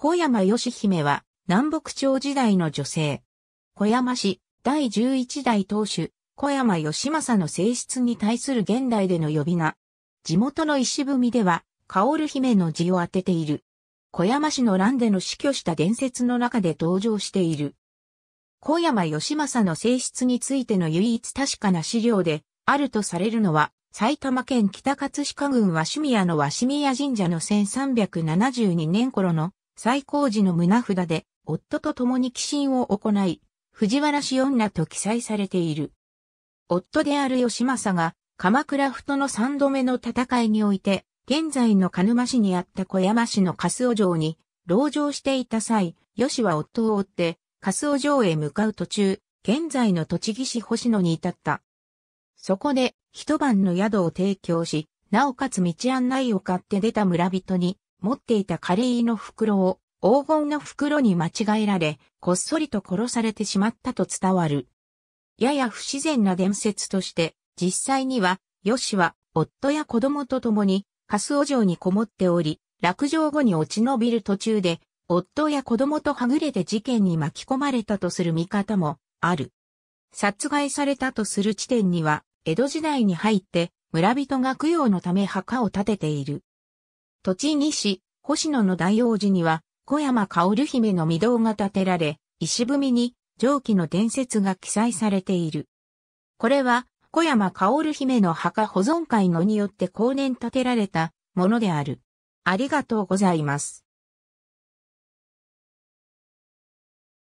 小山義姫は南北朝時代の女性。小山氏第11代当主小山義政の性質に対する現代での呼び名。地元の石踏みでは、薫姫の字を当てている。小山氏の乱での死去した伝説の中で登場している。小山義政の性質についての唯一確かな資料で、あるとされるのは、埼玉県北葛飾郡鷲宮の鷲宮神社の1372年頃の最高時の胸札で、夫と共に寄進を行い、藤原氏女と記載されている。夫である義政が、鎌倉太の三度目の戦いにおいて、現在の鹿沼市にあった小山市のカスオ城に、籠城していた際、吉は夫を追って、カスオ城へ向かう途中、現在の栃木市星野に至った。そこで、一晩の宿を提供し、なおかつ道案内を買って出た村人に、持っていた仮入りの袋を黄金の袋に間違えられ、こっそりと殺されてしまったと伝わる。やや不自然な伝説として、実際には、ヨシは夫や子供と共に、カスオ城にこもっており、落城後に落ち延びる途中で、夫や子供とはぐれて事件に巻き込まれたとする見方もある。殺害されたとする地点には、江戸時代に入って村人が供養のため墓を建てている。栃木市、星野の大王寺には、小山薫姫の御堂が建てられ、石踏みに上記の伝説が記載されている。これは、小山薫姫の墓保存会のによって後年建てられたものである。ありがとうございます。